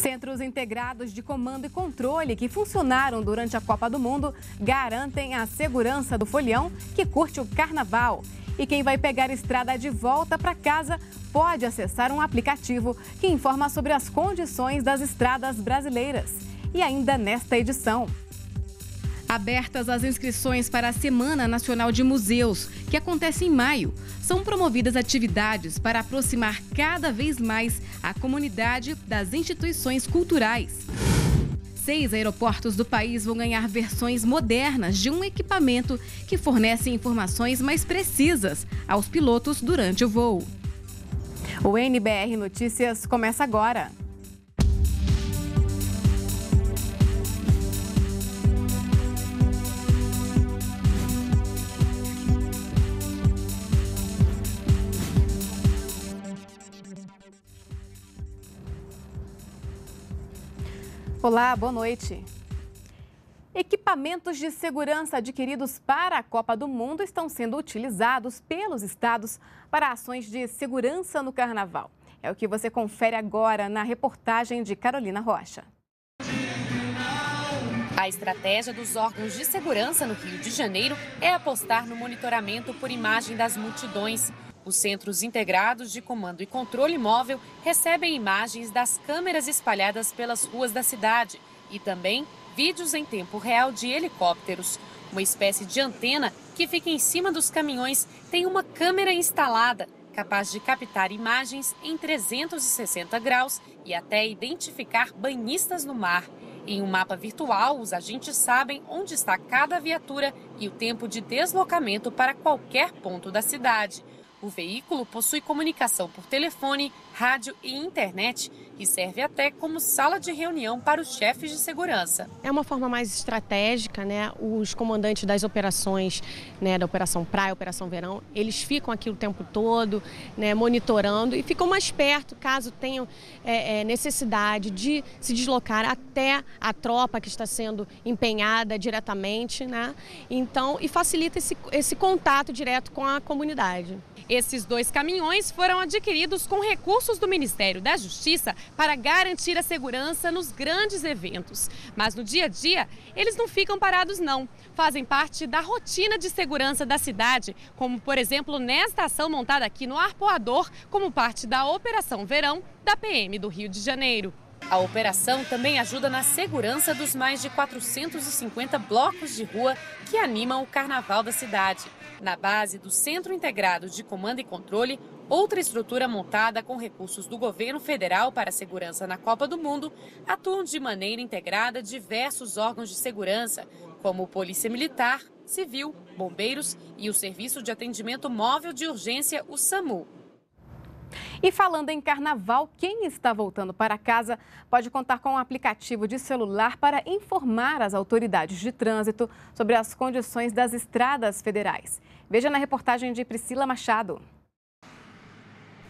Centros integrados de comando e controle que funcionaram durante a Copa do Mundo garantem a segurança do folião que curte o carnaval. E quem vai pegar estrada de volta para casa pode acessar um aplicativo que informa sobre as condições das estradas brasileiras. E ainda nesta edição. Abertas as inscrições para a Semana Nacional de Museus, que acontece em maio, são promovidas atividades para aproximar cada vez mais a comunidade das instituições culturais. Seis aeroportos do país vão ganhar versões modernas de um equipamento que fornece informações mais precisas aos pilotos durante o voo. O NBR Notícias começa agora. Olá, boa noite. Equipamentos de segurança adquiridos para a Copa do Mundo estão sendo utilizados pelos estados para ações de segurança no carnaval. É o que você confere agora na reportagem de Carolina Rocha. A estratégia dos órgãos de segurança no Rio de Janeiro é apostar no monitoramento por imagem das multidões. Os centros integrados de comando e controle móvel recebem imagens das câmeras espalhadas pelas ruas da cidade e também vídeos em tempo real de helicópteros. Uma espécie de antena que fica em cima dos caminhões tem uma câmera instalada, capaz de captar imagens em 360 graus e até identificar banhistas no mar. Em um mapa virtual, os agentes sabem onde está cada viatura e o tempo de deslocamento para qualquer ponto da cidade. O veículo possui comunicação por telefone, rádio e internet e serve até como sala de reunião para os chefes de segurança. É uma forma mais estratégica, né? Os comandantes das operações, né, da Operação Praia, Operação Verão, eles ficam aqui o tempo todo, né, monitorando e ficam mais perto caso tenham é, é, necessidade de se deslocar até a tropa que está sendo empenhada diretamente, né? Então, e facilita esse, esse contato direto com a comunidade. Esses dois caminhões foram adquiridos com recursos do Ministério da Justiça para garantir a segurança nos grandes eventos. Mas no dia a dia, eles não ficam parados, não. Fazem parte da rotina de segurança da cidade, como, por exemplo, nesta ação montada aqui no Arpoador, como parte da Operação Verão da PM do Rio de Janeiro. A operação também ajuda na segurança dos mais de 450 blocos de rua que animam o carnaval da cidade. Na base do Centro Integrado de Comando e Controle, Outra estrutura montada com recursos do governo federal para a segurança na Copa do Mundo atuam de maneira integrada diversos órgãos de segurança, como Polícia Militar, Civil, Bombeiros e o Serviço de Atendimento Móvel de Urgência, o SAMU. E falando em carnaval, quem está voltando para casa pode contar com um aplicativo de celular para informar as autoridades de trânsito sobre as condições das estradas federais. Veja na reportagem de Priscila Machado.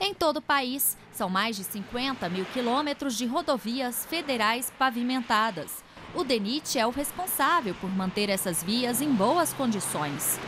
Em todo o país, são mais de 50 mil quilômetros de rodovias federais pavimentadas. O DENIT é o responsável por manter essas vias em boas condições.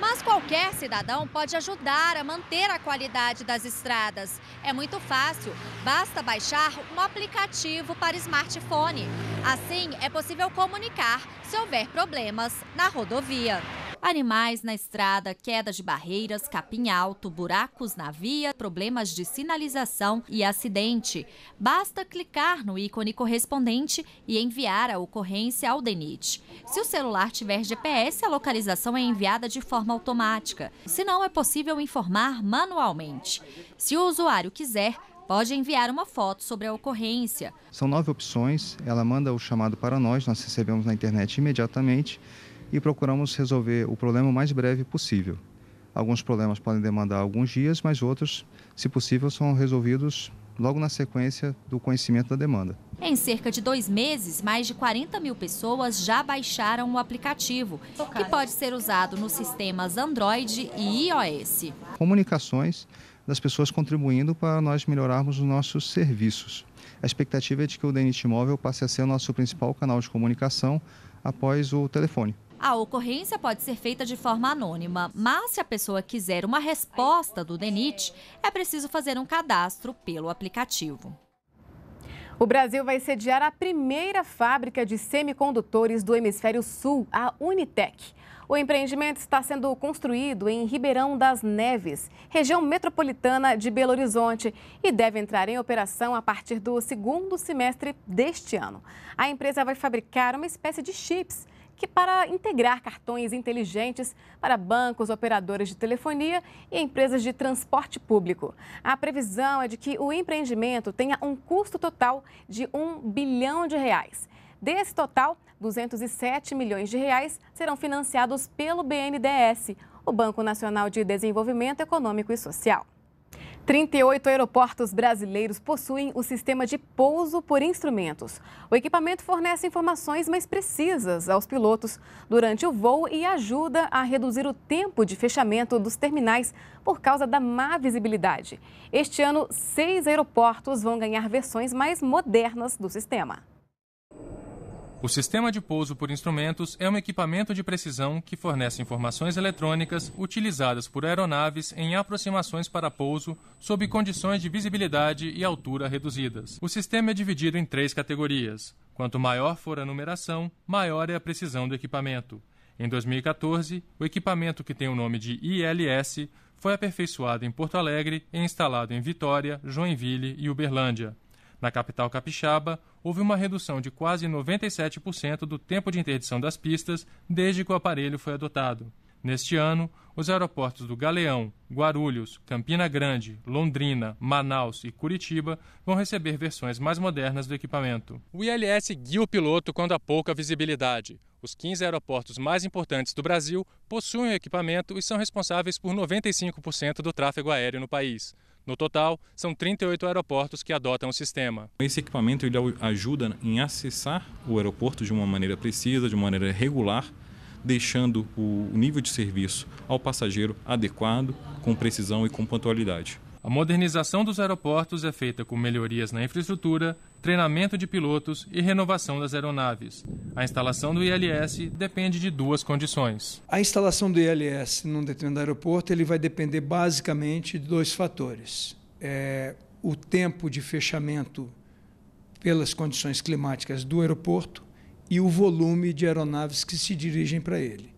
Mas qualquer cidadão pode ajudar a manter a qualidade das estradas. É muito fácil, basta baixar um aplicativo para smartphone. Assim, é possível comunicar se houver problemas na rodovia. Animais na estrada, queda de barreiras, capim alto, buracos na via, problemas de sinalização e acidente. Basta clicar no ícone correspondente e enviar a ocorrência ao DENIT. Se o celular tiver GPS, a localização é enviada de forma automática. Se não, é possível informar manualmente. Se o usuário quiser, pode enviar uma foto sobre a ocorrência. São nove opções, ela manda o chamado para nós, nós recebemos na internet imediatamente e procuramos resolver o problema o mais breve possível. Alguns problemas podem demandar alguns dias, mas outros, se possível, são resolvidos logo na sequência do conhecimento da demanda. Em cerca de dois meses, mais de 40 mil pessoas já baixaram o aplicativo, que pode ser usado nos sistemas Android e iOS. Comunicações das pessoas contribuindo para nós melhorarmos os nossos serviços. A expectativa é de que o DNT Móvel passe a ser o nosso principal canal de comunicação após o telefone. A ocorrência pode ser feita de forma anônima, mas se a pessoa quiser uma resposta do DENIT, é preciso fazer um cadastro pelo aplicativo. O Brasil vai sediar a primeira fábrica de semicondutores do hemisfério sul, a Unitec. O empreendimento está sendo construído em Ribeirão das Neves, região metropolitana de Belo Horizonte, e deve entrar em operação a partir do segundo semestre deste ano. A empresa vai fabricar uma espécie de chips que para integrar cartões inteligentes para bancos, operadoras de telefonia e empresas de transporte público. A previsão é de que o empreendimento tenha um custo total de 1 bilhão de reais. Desse total, 207 milhões de reais serão financiados pelo BNDES, o Banco Nacional de Desenvolvimento Econômico e Social. 38 aeroportos brasileiros possuem o sistema de pouso por instrumentos. O equipamento fornece informações mais precisas aos pilotos durante o voo e ajuda a reduzir o tempo de fechamento dos terminais por causa da má visibilidade. Este ano, seis aeroportos vão ganhar versões mais modernas do sistema. O sistema de pouso por instrumentos é um equipamento de precisão que fornece informações eletrônicas utilizadas por aeronaves em aproximações para pouso sob condições de visibilidade e altura reduzidas. O sistema é dividido em três categorias. Quanto maior for a numeração, maior é a precisão do equipamento. Em 2014, o equipamento que tem o nome de ILS foi aperfeiçoado em Porto Alegre e instalado em Vitória, Joinville e Uberlândia. Na capital capixaba, houve uma redução de quase 97% do tempo de interdição das pistas desde que o aparelho foi adotado. Neste ano, os aeroportos do Galeão, Guarulhos, Campina Grande, Londrina, Manaus e Curitiba vão receber versões mais modernas do equipamento. O ILS guia o piloto quando há pouca visibilidade. Os 15 aeroportos mais importantes do Brasil possuem o equipamento e são responsáveis por 95% do tráfego aéreo no país. No total, são 38 aeroportos que adotam o sistema. Esse equipamento ele ajuda em acessar o aeroporto de uma maneira precisa, de uma maneira regular, deixando o nível de serviço ao passageiro adequado, com precisão e com pontualidade. A modernização dos aeroportos é feita com melhorias na infraestrutura, treinamento de pilotos e renovação das aeronaves. A instalação do ILS depende de duas condições. A instalação do ILS num determinado aeroporto ele vai depender basicamente de dois fatores. É, o tempo de fechamento pelas condições climáticas do aeroporto e o volume de aeronaves que se dirigem para ele.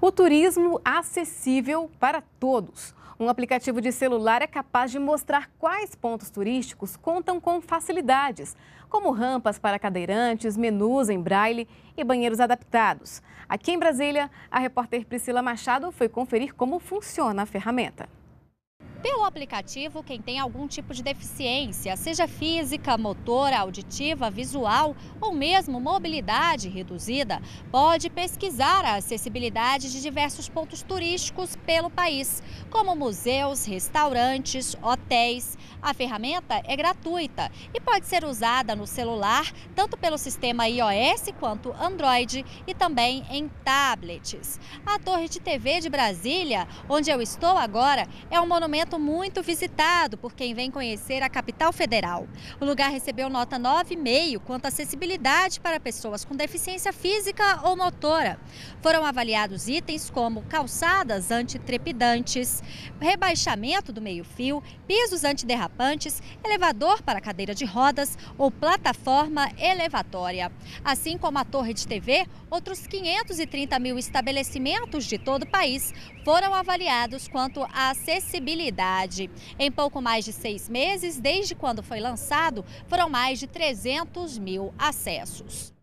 O turismo acessível para todos. Um aplicativo de celular é capaz de mostrar quais pontos turísticos contam com facilidades, como rampas para cadeirantes, menus em braille e banheiros adaptados. Aqui em Brasília, a repórter Priscila Machado foi conferir como funciona a ferramenta. Pelo aplicativo, quem tem algum tipo de deficiência, seja física, motora, auditiva, visual ou mesmo mobilidade reduzida, pode pesquisar a acessibilidade de diversos pontos turísticos pelo país, como museus, restaurantes, hotéis. A ferramenta é gratuita e pode ser usada no celular, tanto pelo sistema iOS quanto Android e também em tablets. A Torre de TV de Brasília, onde eu estou agora, é um monumento ponto muito visitado por quem vem conhecer a capital federal. O lugar recebeu nota 9,5 quanto à acessibilidade para pessoas com deficiência física ou motora. Foram avaliados itens como calçadas antitrepidantes, rebaixamento do meio-fio, pisos antiderrapantes, elevador para cadeira de rodas ou plataforma elevatória. Assim como a torre de TV, outros 530 mil estabelecimentos de todo o país foram avaliados quanto à acessibilidade. Em pouco mais de seis meses, desde quando foi lançado, foram mais de 300 mil acessos.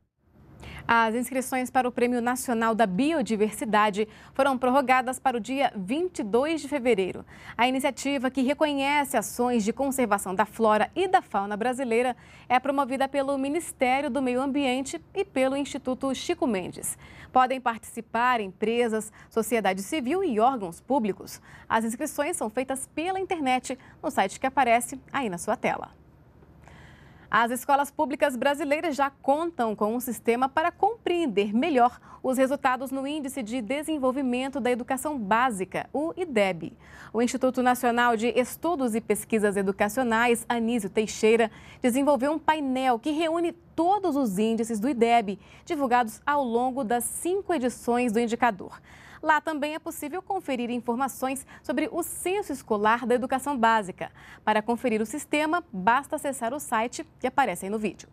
As inscrições para o Prêmio Nacional da Biodiversidade foram prorrogadas para o dia 22 de fevereiro. A iniciativa, que reconhece ações de conservação da flora e da fauna brasileira, é promovida pelo Ministério do Meio Ambiente e pelo Instituto Chico Mendes. Podem participar empresas, sociedade civil e órgãos públicos. As inscrições são feitas pela internet, no site que aparece aí na sua tela. As escolas públicas brasileiras já contam com um sistema para compreender melhor os resultados no Índice de Desenvolvimento da Educação Básica, o IDEB. O Instituto Nacional de Estudos e Pesquisas Educacionais, Anísio Teixeira, desenvolveu um painel que reúne todos os índices do IDEB, divulgados ao longo das cinco edições do indicador. Lá também é possível conferir informações sobre o Censo Escolar da Educação Básica. Para conferir o sistema, basta acessar o site que aparece aí no vídeo.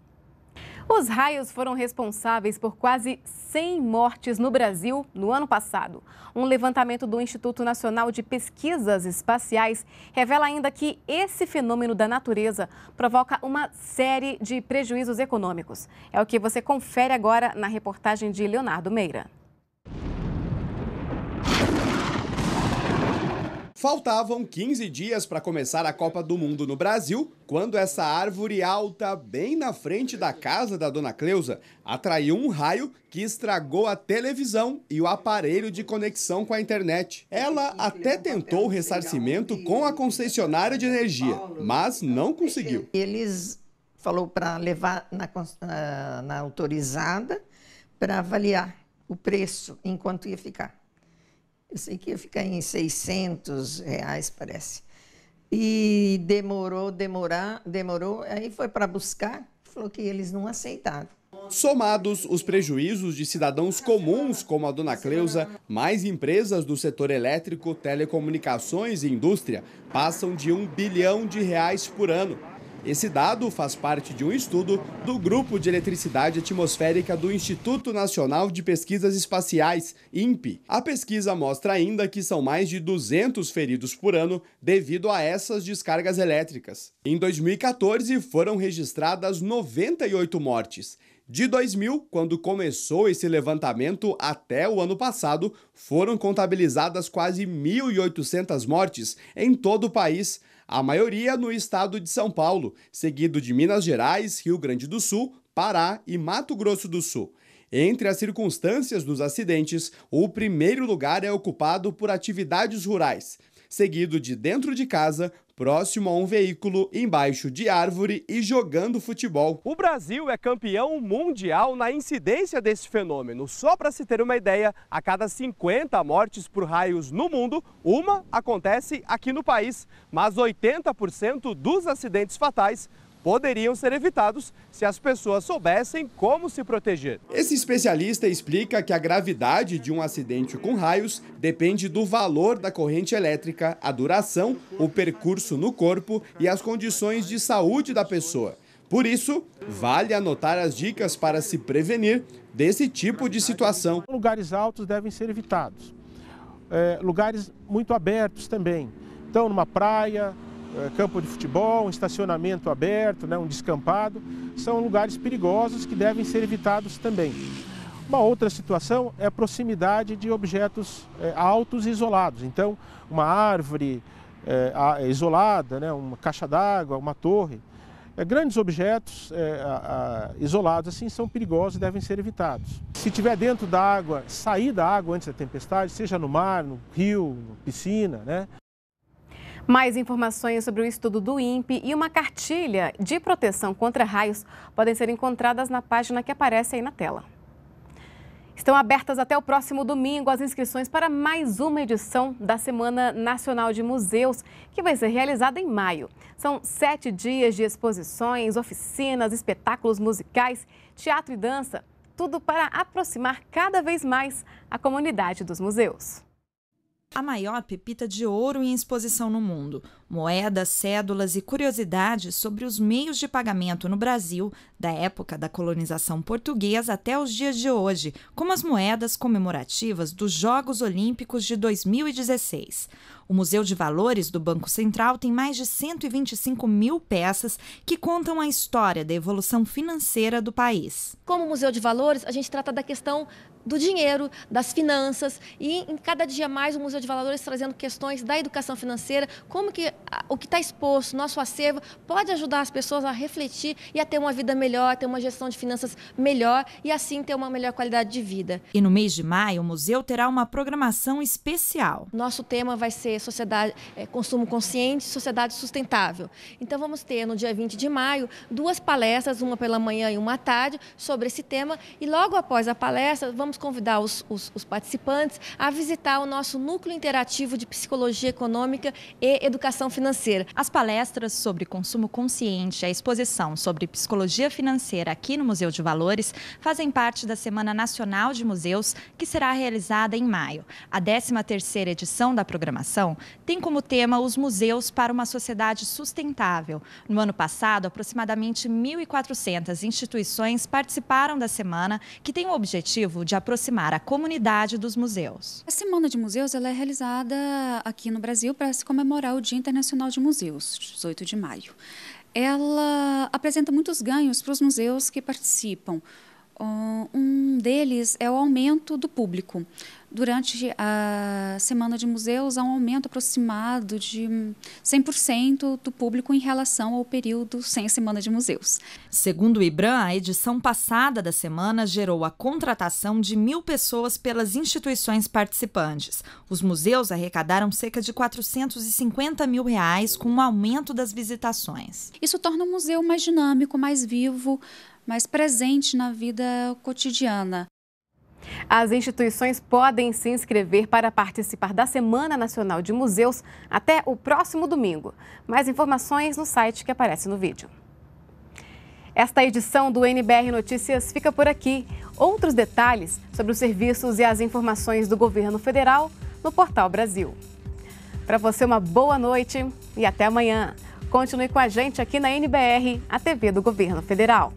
Os raios foram responsáveis por quase 100 mortes no Brasil no ano passado. Um levantamento do Instituto Nacional de Pesquisas Espaciais revela ainda que esse fenômeno da natureza provoca uma série de prejuízos econômicos. É o que você confere agora na reportagem de Leonardo Meira. Faltavam 15 dias para começar a Copa do Mundo no Brasil, quando essa árvore alta, bem na frente da casa da dona Cleusa, atraiu um raio que estragou a televisão e o aparelho de conexão com a internet. Ela até tentou o ressarcimento com a concessionária de energia, mas não conseguiu. Eles falou para levar na, na, ah, na autorizada para avaliar o preço enquanto ia ficar. Eu sei que ia ficar em 600 reais, parece. E demorou, demorar, demorou. Aí foi para buscar, falou que eles não aceitaram. Somados os prejuízos de cidadãos comuns como a dona Cleusa, mais empresas do setor elétrico, telecomunicações e indústria passam de um bilhão de reais por ano. Esse dado faz parte de um estudo do Grupo de Eletricidade Atmosférica do Instituto Nacional de Pesquisas Espaciais, INPE. A pesquisa mostra ainda que são mais de 200 feridos por ano devido a essas descargas elétricas. Em 2014, foram registradas 98 mortes de 2000, quando começou esse levantamento, até o ano passado, foram contabilizadas quase 1.800 mortes em todo o país, a maioria no estado de São Paulo, seguido de Minas Gerais, Rio Grande do Sul, Pará e Mato Grosso do Sul. Entre as circunstâncias dos acidentes, o primeiro lugar é ocupado por atividades rurais, seguido de dentro de casa, próximo a um veículo, embaixo de árvore e jogando futebol. O Brasil é campeão mundial na incidência desse fenômeno. Só para se ter uma ideia, a cada 50 mortes por raios no mundo, uma acontece aqui no país. Mas 80% dos acidentes fatais poderiam ser evitados se as pessoas soubessem como se proteger. Esse especialista explica que a gravidade de um acidente com raios depende do valor da corrente elétrica, a duração, o percurso no corpo e as condições de saúde da pessoa. Por isso, vale anotar as dicas para se prevenir desse tipo de situação. Lugares altos devem ser evitados. É, lugares muito abertos também. Então, numa praia, é, campo de futebol, um estacionamento aberto, né, um descampado, são lugares perigosos que devem ser evitados também. Uma outra situação é a proximidade de objetos é, altos e isolados. Então, uma árvore é, isolada, né, uma caixa d'água, uma torre. É, grandes objetos é, a, a, isolados assim são perigosos e devem ser evitados. Se tiver dentro da água, sair da água antes da tempestade, seja no mar, no rio, piscina, né? Mais informações sobre o estudo do INPE e uma cartilha de proteção contra raios podem ser encontradas na página que aparece aí na tela. Estão abertas até o próximo domingo as inscrições para mais uma edição da Semana Nacional de Museus, que vai ser realizada em maio. São sete dias de exposições, oficinas, espetáculos musicais, teatro e dança, tudo para aproximar cada vez mais a comunidade dos museus a maior pepita de ouro em exposição no mundo. Moedas, cédulas e curiosidades sobre os meios de pagamento no Brasil, da época da colonização portuguesa até os dias de hoje, como as moedas comemorativas dos Jogos Olímpicos de 2016. O Museu de Valores do Banco Central tem mais de 125 mil peças que contam a história da evolução financeira do país. Como Museu de Valores, a gente trata da questão do dinheiro, das finanças e em cada dia mais o Museu de Valores trazendo questões da educação financeira, como que o que está exposto, nosso acervo, pode ajudar as pessoas a refletir e a ter uma vida melhor, ter uma gestão de finanças melhor e assim ter uma melhor qualidade de vida. E no mês de maio, o museu terá uma programação especial. Nosso tema vai ser sociedade, é, consumo consciente, sociedade sustentável. Então vamos ter no dia 20 de maio duas palestras, uma pela manhã e uma à tarde, sobre esse tema e logo após a palestra vamos convidar os, os, os, participantes a visitar o nosso núcleo interativo de psicologia econômica e educação financeira. As palestras sobre consumo consciente e a exposição sobre psicologia financeira aqui no Museu de Valores fazem parte da Semana Nacional de Museus, que será realizada em maio. A 13ª edição da programação tem como tema os museus para uma sociedade sustentável. No ano passado, aproximadamente 1.400 instituições participaram da semana, que tem o objetivo de aproximar a comunidade dos museus. A Semana de Museus ela é realizada aqui no Brasil para se comemorar o Dia Internacional de Museus, 18 de maio. Ela apresenta muitos ganhos para os museus que participam. Um deles é o aumento do público. Durante a Semana de Museus, há um aumento aproximado de 100% do público em relação ao período sem Semana de Museus. Segundo o IBRAM, a edição passada da semana gerou a contratação de mil pessoas pelas instituições participantes. Os museus arrecadaram cerca de 450 mil reais com o um aumento das visitações. Isso torna o museu mais dinâmico, mais vivo, mais presente na vida cotidiana. As instituições podem se inscrever para participar da Semana Nacional de Museus até o próximo domingo. Mais informações no site que aparece no vídeo. Esta edição do NBR Notícias fica por aqui. Outros detalhes sobre os serviços e as informações do governo federal no Portal Brasil. Para você, uma boa noite e até amanhã. Continue com a gente aqui na NBR, a TV do Governo Federal.